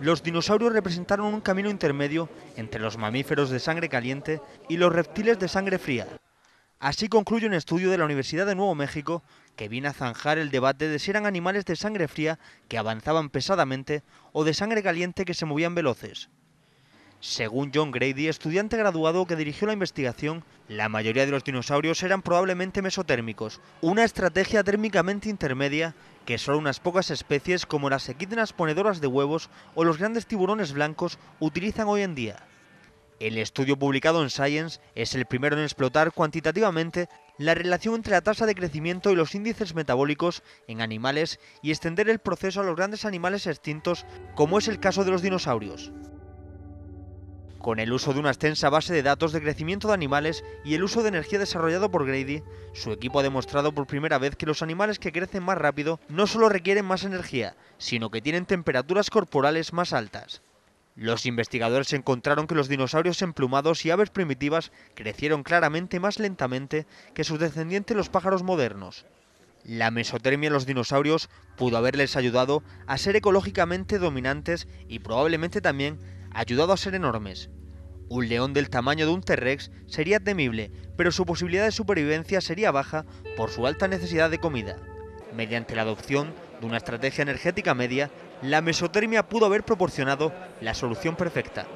los dinosaurios representaron un camino intermedio entre los mamíferos de sangre caliente y los reptiles de sangre fría. Así concluye un estudio de la Universidad de Nuevo México que viene a zanjar el debate de si eran animales de sangre fría que avanzaban pesadamente o de sangre caliente que se movían veloces. Según John Grady, estudiante graduado que dirigió la investigación, la mayoría de los dinosaurios eran probablemente mesotérmicos, una estrategia térmicamente intermedia que solo unas pocas especies como las equidnas ponedoras de huevos o los grandes tiburones blancos utilizan hoy en día. El estudio publicado en Science es el primero en explotar cuantitativamente la relación entre la tasa de crecimiento y los índices metabólicos en animales y extender el proceso a los grandes animales extintos, como es el caso de los dinosaurios. Con el uso de una extensa base de datos de crecimiento de animales y el uso de energía desarrollado por Grady, su equipo ha demostrado por primera vez que los animales que crecen más rápido no solo requieren más energía, sino que tienen temperaturas corporales más altas. Los investigadores encontraron que los dinosaurios emplumados y aves primitivas crecieron claramente más lentamente que sus descendientes los pájaros modernos. La mesotermia en los dinosaurios pudo haberles ayudado a ser ecológicamente dominantes y probablemente también ayudado a ser enormes. Un león del tamaño de un T-Rex sería temible, pero su posibilidad de supervivencia sería baja por su alta necesidad de comida. Mediante la adopción de una estrategia energética media, la mesotermia pudo haber proporcionado la solución perfecta.